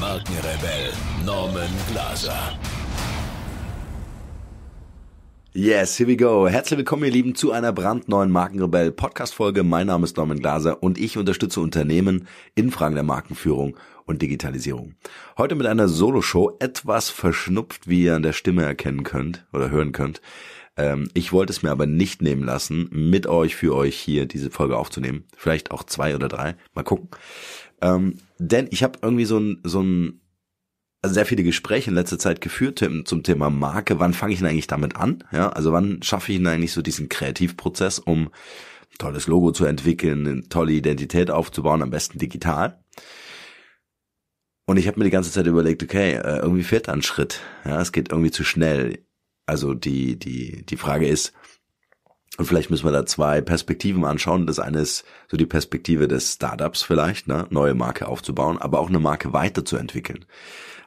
Markenrebell Norman Glaser. Yes, here we go. Herzlich willkommen, ihr Lieben, zu einer brandneuen Markenrebell Podcast-Folge. Mein Name ist Norman Glaser und ich unterstütze Unternehmen in Fragen der Markenführung und Digitalisierung. Heute mit einer Solo-Show, etwas verschnupft, wie ihr an der Stimme erkennen könnt oder hören könnt. Ähm, ich wollte es mir aber nicht nehmen lassen, mit euch für euch hier diese Folge aufzunehmen. Vielleicht auch zwei oder drei. Mal gucken. Ähm, denn ich habe irgendwie so ein, so ein also sehr viele Gespräche in letzter Zeit geführt zum Thema Marke. Wann fange ich denn eigentlich damit an? Ja, also wann schaffe ich denn eigentlich so diesen Kreativprozess, um ein tolles Logo zu entwickeln, eine tolle Identität aufzubauen, am besten digital? Und ich habe mir die ganze Zeit überlegt, okay, äh, irgendwie fehlt da ein Schritt. Ja, es geht irgendwie zu schnell. Also die, die, die Frage ist, und vielleicht müssen wir da zwei Perspektiven anschauen. Das eine ist so die Perspektive des Startups vielleicht, ne? neue Marke aufzubauen, aber auch eine Marke weiterzuentwickeln.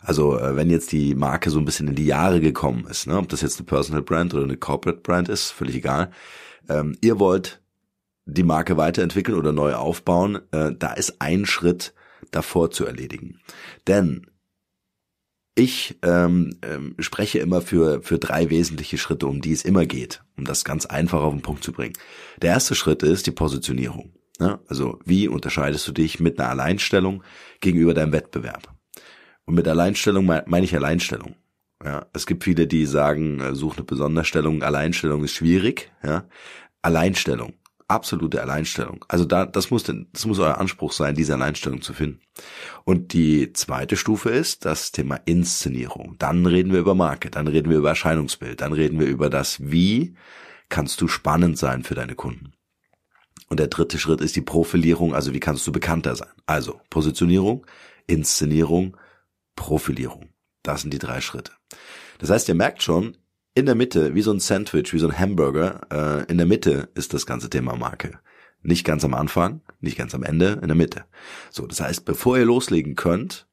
Also äh, wenn jetzt die Marke so ein bisschen in die Jahre gekommen ist, ne? ob das jetzt eine Personal Brand oder eine Corporate Brand ist, völlig egal. Ähm, ihr wollt die Marke weiterentwickeln oder neu aufbauen, äh, da ist ein Schritt davor zu erledigen. Denn ich ähm, ähm, spreche immer für, für drei wesentliche Schritte, um die es immer geht, um das ganz einfach auf den Punkt zu bringen. Der erste Schritt ist die Positionierung. Ne? Also wie unterscheidest du dich mit einer Alleinstellung gegenüber deinem Wettbewerb? Und mit Alleinstellung meine mein ich Alleinstellung. Ja, es gibt viele, die sagen, äh, such eine Besonderstellung, Alleinstellung ist schwierig. Ja, Alleinstellung absolute Alleinstellung. Also da, das muss, denn, das muss euer Anspruch sein, diese Alleinstellung zu finden. Und die zweite Stufe ist das Thema Inszenierung. Dann reden wir über Marke, dann reden wir über Erscheinungsbild, dann reden wir über das, wie kannst du spannend sein für deine Kunden. Und der dritte Schritt ist die Profilierung, also wie kannst du bekannter sein. Also Positionierung, Inszenierung, Profilierung. Das sind die drei Schritte. Das heißt, ihr merkt schon, in der Mitte, wie so ein Sandwich, wie so ein Hamburger, äh, in der Mitte ist das ganze Thema Marke. Nicht ganz am Anfang, nicht ganz am Ende, in der Mitte. So, das heißt, bevor ihr loslegen könnt,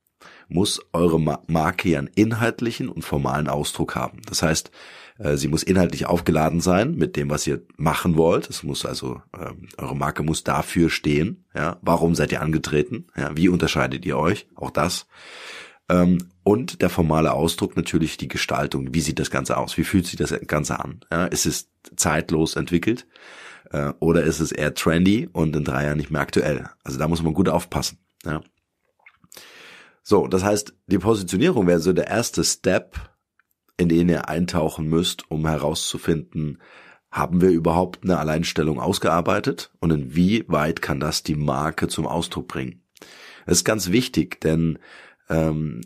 muss eure Marke ja einen inhaltlichen und formalen Ausdruck haben. Das heißt, äh, sie muss inhaltlich aufgeladen sein mit dem, was ihr machen wollt. Es muss also ähm, eure Marke muss dafür stehen. Ja, warum seid ihr angetreten? Ja, wie unterscheidet ihr euch? Auch das. Ähm, und der formale Ausdruck natürlich die Gestaltung. Wie sieht das Ganze aus? Wie fühlt sich das Ganze an? Ja, ist es zeitlos entwickelt? Äh, oder ist es eher trendy und in drei Jahren nicht mehr aktuell? Also da muss man gut aufpassen. Ja. So, das heißt, die Positionierung wäre so der erste Step, in den ihr eintauchen müsst, um herauszufinden, haben wir überhaupt eine Alleinstellung ausgearbeitet und inwieweit kann das die Marke zum Ausdruck bringen? Das ist ganz wichtig, denn ähm,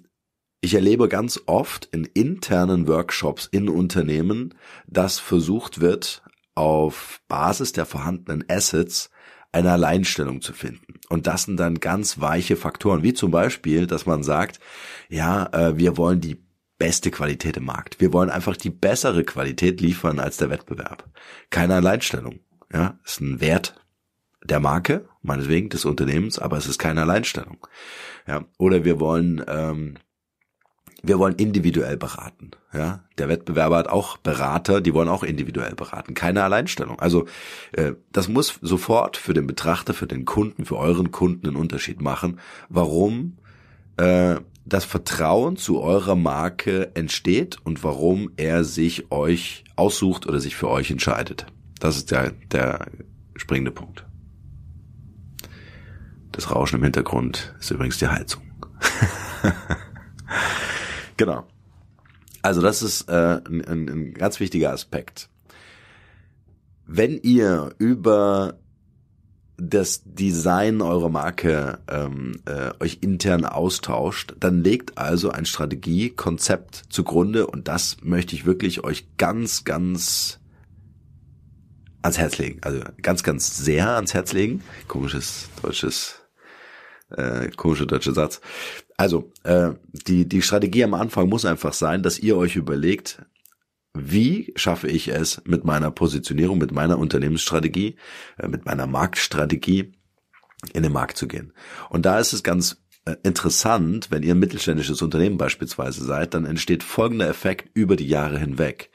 ich erlebe ganz oft in internen Workshops in Unternehmen, dass versucht wird, auf Basis der vorhandenen Assets eine Alleinstellung zu finden. Und das sind dann ganz weiche Faktoren, wie zum Beispiel, dass man sagt, ja, äh, wir wollen die beste Qualität im Markt. Wir wollen einfach die bessere Qualität liefern als der Wettbewerb. Keine Alleinstellung. Ja, ist ein Wert der Marke meinetwegen des Unternehmens, aber es ist keine Alleinstellung. Ja, oder wir wollen ähm, wir wollen individuell beraten. Ja, der Wettbewerber hat auch Berater, die wollen auch individuell beraten. Keine Alleinstellung. Also äh, das muss sofort für den Betrachter, für den Kunden, für euren Kunden einen Unterschied machen. Warum äh, das Vertrauen zu eurer Marke entsteht und warum er sich euch aussucht oder sich für euch entscheidet. Das ist der der springende Punkt. Das Rauschen im Hintergrund ist übrigens die Heizung. genau. Also das ist äh, ein, ein, ein ganz wichtiger Aspekt. Wenn ihr über das Design eurer Marke ähm, äh, euch intern austauscht, dann legt also ein Strategiekonzept zugrunde und das möchte ich wirklich euch ganz, ganz ans Herz legen. Also ganz, ganz sehr ans Herz legen. Komisches deutsches äh, komische deutsche Satz. Also, äh, die, die Strategie am Anfang muss einfach sein, dass ihr euch überlegt, wie schaffe ich es mit meiner Positionierung, mit meiner Unternehmensstrategie, äh, mit meiner Marktstrategie in den Markt zu gehen. Und da ist es ganz äh, interessant, wenn ihr ein mittelständisches Unternehmen beispielsweise seid, dann entsteht folgender Effekt über die Jahre hinweg.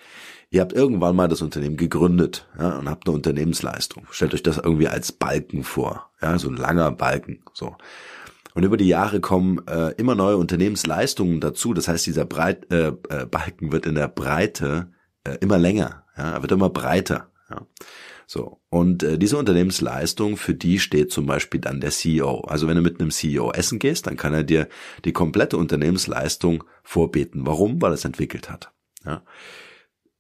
Ihr habt irgendwann mal das Unternehmen gegründet ja, und habt eine Unternehmensleistung. Stellt euch das irgendwie als Balken vor, ja, so ein langer Balken. So. Und über die Jahre kommen äh, immer neue Unternehmensleistungen dazu. Das heißt, dieser Breit, äh, äh, Balken wird in der Breite äh, immer länger, ja, wird immer breiter. Ja. So. Und äh, diese Unternehmensleistung, für die steht zum Beispiel dann der CEO. Also wenn du mit einem CEO essen gehst, dann kann er dir die komplette Unternehmensleistung vorbeten. Warum? Weil er es entwickelt hat. Ja.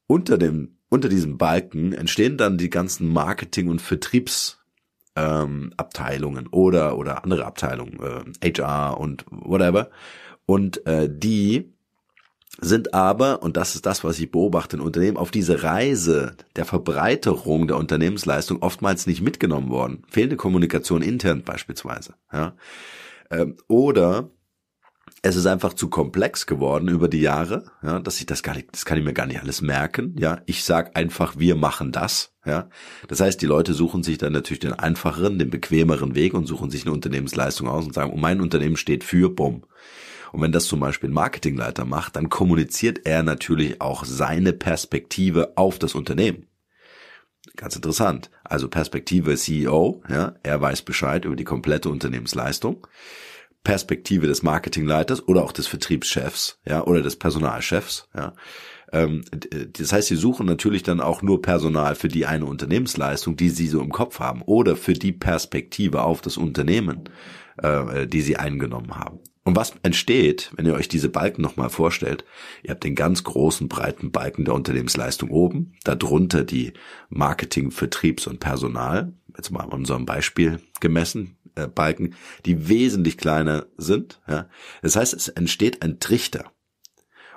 Unter dem, unter diesem Balken entstehen dann die ganzen Marketing- und Vertriebs- ähm, Abteilungen oder oder andere Abteilungen, äh, HR und whatever. Und äh, die sind aber, und das ist das, was ich beobachte in Unternehmen, auf diese Reise der Verbreiterung der Unternehmensleistung oftmals nicht mitgenommen worden. Fehlende Kommunikation intern beispielsweise. Ja. Ähm, oder es ist einfach zu komplex geworden über die Jahre, ja, dass ich das gar nicht, das kann ich mir gar nicht alles merken, ja. Ich sag einfach, wir machen das, ja. Das heißt, die Leute suchen sich dann natürlich den einfacheren, den bequemeren Weg und suchen sich eine Unternehmensleistung aus und sagen, mein Unternehmen steht für, bumm. Und wenn das zum Beispiel ein Marketingleiter macht, dann kommuniziert er natürlich auch seine Perspektive auf das Unternehmen. Ganz interessant. Also Perspektive CEO, ja, er weiß Bescheid über die komplette Unternehmensleistung. Perspektive des Marketingleiters oder auch des Vertriebschefs, ja, oder des Personalchefs, ja. Ähm, äh, das heißt, sie suchen natürlich dann auch nur Personal für die eine Unternehmensleistung, die sie so im Kopf haben oder für die Perspektive auf das Unternehmen, äh, die sie eingenommen haben. Und was entsteht, wenn ihr euch diese Balken nochmal vorstellt? Ihr habt den ganz großen, breiten Balken der Unternehmensleistung oben, darunter die Marketing, Vertriebs und Personal, jetzt mal an unserem Beispiel gemessen, äh, Balken, die wesentlich kleiner sind. Ja? Das heißt, es entsteht ein Trichter.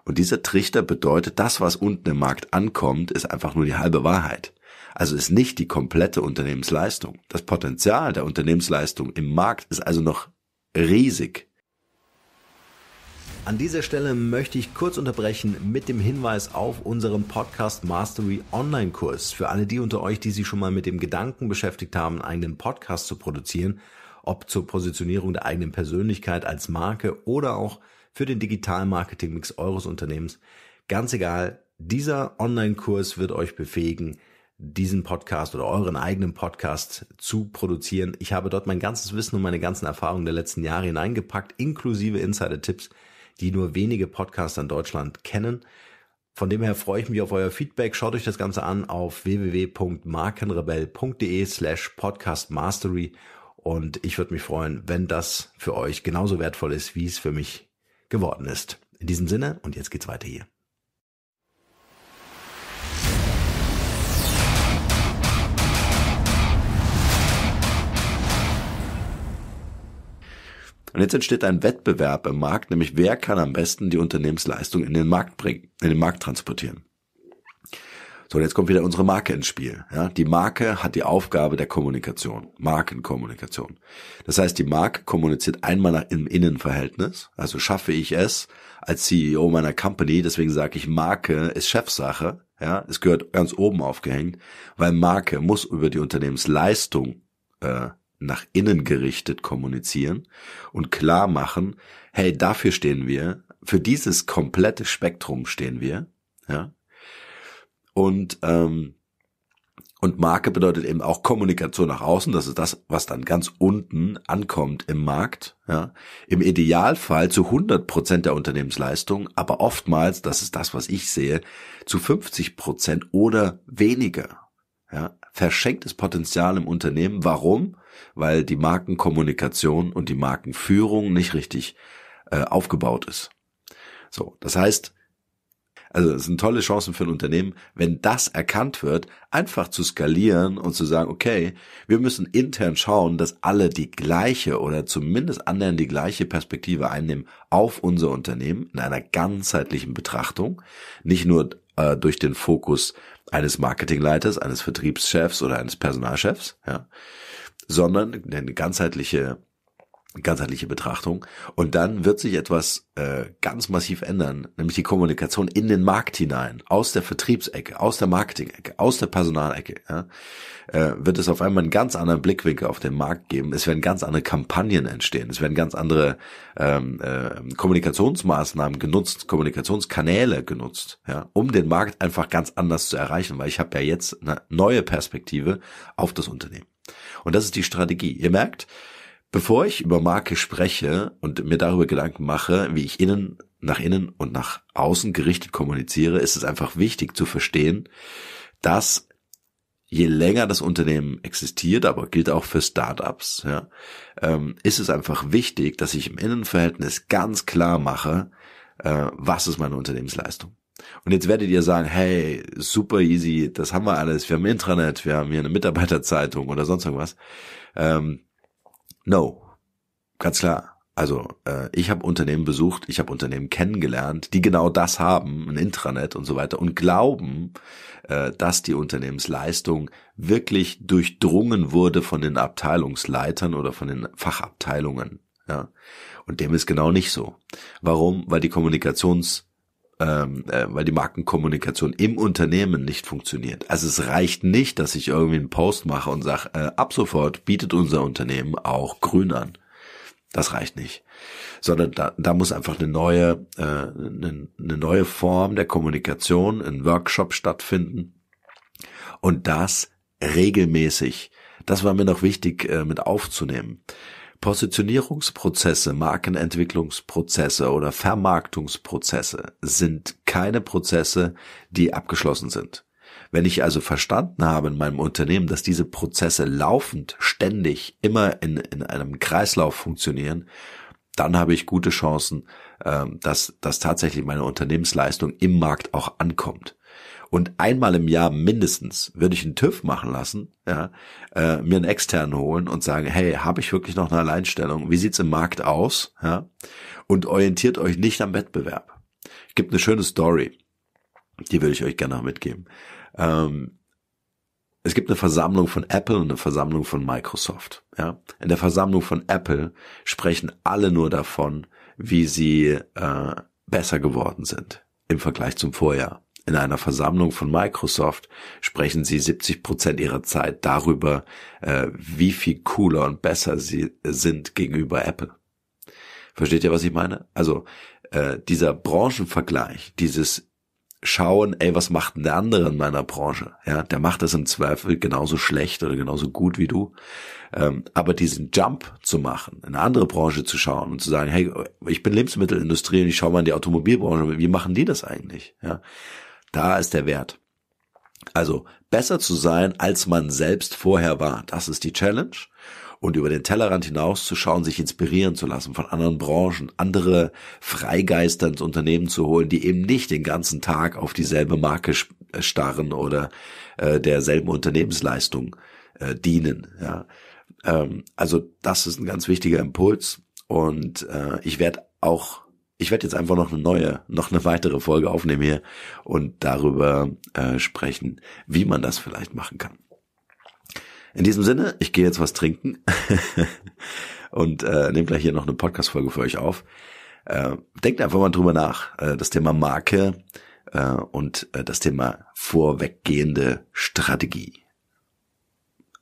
Und dieser Trichter bedeutet, das, was unten im Markt ankommt, ist einfach nur die halbe Wahrheit. Also ist nicht die komplette Unternehmensleistung. Das Potenzial der Unternehmensleistung im Markt ist also noch riesig. An dieser Stelle möchte ich kurz unterbrechen mit dem Hinweis auf unseren Podcast Mastery Online Kurs. Für alle die unter euch, die sich schon mal mit dem Gedanken beschäftigt haben, einen eigenen Podcast zu produzieren, ob zur Positionierung der eigenen Persönlichkeit als Marke oder auch für den Digital Marketing Mix eures Unternehmens. Ganz egal, dieser Online Kurs wird euch befähigen, diesen Podcast oder euren eigenen Podcast zu produzieren. Ich habe dort mein ganzes Wissen und meine ganzen Erfahrungen der letzten Jahre hineingepackt, inklusive Insider-Tipps, die nur wenige Podcaster in Deutschland kennen. Von dem her freue ich mich auf euer Feedback. Schaut euch das Ganze an auf www.markenrebell.de slash podcastmastery und ich würde mich freuen, wenn das für euch genauso wertvoll ist, wie es für mich geworden ist. In diesem Sinne, und jetzt geht's weiter hier. Und jetzt entsteht ein Wettbewerb im Markt, nämlich wer kann am besten die Unternehmensleistung in den Markt bringen, in den Markt transportieren. So, und jetzt kommt wieder unsere Marke ins Spiel. Ja, die Marke hat die Aufgabe der Kommunikation, Markenkommunikation. Das heißt, die Marke kommuniziert einmal nach im Innenverhältnis. Also schaffe ich es als CEO meiner Company, deswegen sage ich, Marke ist Chefsache. Ja, es gehört ganz oben aufgehängt, weil Marke muss über die Unternehmensleistung äh, nach innen gerichtet kommunizieren und klar machen, hey, dafür stehen wir, für dieses komplette Spektrum stehen wir, ja. Und ähm, und Marke bedeutet eben auch Kommunikation nach außen. Das ist das, was dann ganz unten ankommt im Markt. Ja. Im Idealfall zu 100 Prozent der Unternehmensleistung, aber oftmals, das ist das, was ich sehe, zu 50 Prozent oder weniger. Ja verschenktes Potenzial im Unternehmen. Warum? Weil die Markenkommunikation und die Markenführung nicht richtig äh, aufgebaut ist. So, das heißt, also es sind tolle Chancen für ein Unternehmen, wenn das erkannt wird, einfach zu skalieren und zu sagen, okay, wir müssen intern schauen, dass alle die gleiche oder zumindest anderen die gleiche Perspektive einnehmen auf unser Unternehmen in einer ganzheitlichen Betrachtung, nicht nur äh, durch den Fokus eines Marketingleiters, eines Vertriebschefs oder eines Personalchefs, ja, sondern eine ganzheitliche ganzheitliche Betrachtung. Und dann wird sich etwas äh, ganz massiv ändern, nämlich die Kommunikation in den Markt hinein, aus der Vertriebsecke, aus der Marketing-Ecke, aus der Personalecke. Ja, äh, wird es auf einmal einen ganz anderen Blickwinkel auf den Markt geben. Es werden ganz andere Kampagnen entstehen. Es werden ganz andere ähm, äh, Kommunikationsmaßnahmen genutzt, Kommunikationskanäle genutzt, ja, um den Markt einfach ganz anders zu erreichen, weil ich habe ja jetzt eine neue Perspektive auf das Unternehmen. Und das ist die Strategie. Ihr merkt, Bevor ich über Marke spreche und mir darüber Gedanken mache, wie ich innen, nach innen und nach außen gerichtet kommuniziere, ist es einfach wichtig zu verstehen, dass je länger das Unternehmen existiert, aber gilt auch für Startups, ja, ähm, ist es einfach wichtig, dass ich im Innenverhältnis ganz klar mache, äh, was ist meine Unternehmensleistung. Und jetzt werdet ihr sagen, hey, super easy, das haben wir alles, wir haben Intranet, wir haben hier eine Mitarbeiterzeitung oder sonst irgendwas. Ähm, No. Ganz klar. Also äh, ich habe Unternehmen besucht, ich habe Unternehmen kennengelernt, die genau das haben, ein Intranet und so weiter und glauben, äh, dass die Unternehmensleistung wirklich durchdrungen wurde von den Abteilungsleitern oder von den Fachabteilungen. Ja? Und dem ist genau nicht so. Warum? Weil die Kommunikations ähm, äh, weil die Markenkommunikation im Unternehmen nicht funktioniert. Also es reicht nicht, dass ich irgendwie einen Post mache und sage, äh, ab sofort bietet unser Unternehmen auch grün an. Das reicht nicht. Sondern da, da muss einfach eine neue, äh, eine, eine neue Form der Kommunikation, ein Workshop stattfinden. Und das regelmäßig. Das war mir noch wichtig äh, mit aufzunehmen. Positionierungsprozesse, Markenentwicklungsprozesse oder Vermarktungsprozesse sind keine Prozesse, die abgeschlossen sind. Wenn ich also verstanden habe in meinem Unternehmen, dass diese Prozesse laufend, ständig, immer in, in einem Kreislauf funktionieren, dann habe ich gute Chancen, ähm, dass, dass tatsächlich meine Unternehmensleistung im Markt auch ankommt und einmal im Jahr mindestens würde ich einen TÜV machen lassen, ja, äh, mir einen externen holen und sagen, hey, habe ich wirklich noch eine Alleinstellung? Wie sieht's im Markt aus? Ja, und orientiert euch nicht am Wettbewerb. Gibt eine schöne Story, die würde ich euch gerne noch mitgeben. Ähm, es gibt eine Versammlung von Apple und eine Versammlung von Microsoft. Ja? In der Versammlung von Apple sprechen alle nur davon, wie sie äh, besser geworden sind im Vergleich zum Vorjahr. In einer Versammlung von Microsoft sprechen sie 70 Prozent ihrer Zeit darüber, äh, wie viel cooler und besser sie sind gegenüber Apple. Versteht ihr, was ich meine? Also äh, dieser Branchenvergleich, dieses Schauen, ey, was macht denn der andere in meiner Branche? Ja, der macht das im Zweifel genauso schlecht oder genauso gut wie du. Ähm, aber diesen Jump zu machen, in eine andere Branche zu schauen und zu sagen, hey, ich bin Lebensmittelindustrie und ich schaue mal in die Automobilbranche, wie machen die das eigentlich? Ja, da ist der Wert. Also besser zu sein, als man selbst vorher war. Das ist die Challenge. Und über den Tellerrand hinaus zu schauen, sich inspirieren zu lassen von anderen Branchen, andere Freigeister ins Unternehmen zu holen, die eben nicht den ganzen Tag auf dieselbe Marke äh, starren oder äh, derselben Unternehmensleistung äh, dienen. Ja. Ähm, also das ist ein ganz wichtiger Impuls. Und äh, ich werde auch ich werde jetzt einfach noch eine neue, noch eine weitere Folge aufnehmen hier und darüber äh, sprechen, wie man das vielleicht machen kann. In diesem Sinne, ich gehe jetzt was trinken und äh, nehme gleich hier noch eine Podcast-Folge für euch auf. Äh, denkt einfach mal drüber nach. Äh, das Thema Marke äh, und äh, das Thema vorweggehende Strategie.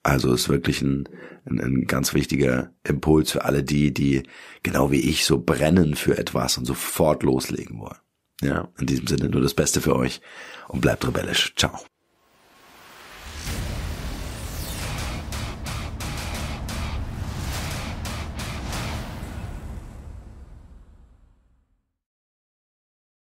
Also ist wirklich ein, ein, ein ganz wichtiger Impuls für alle die, die genau wie ich so brennen für etwas und sofort loslegen wollen. Ja, in diesem Sinne nur das Beste für euch und bleibt rebellisch. Ciao.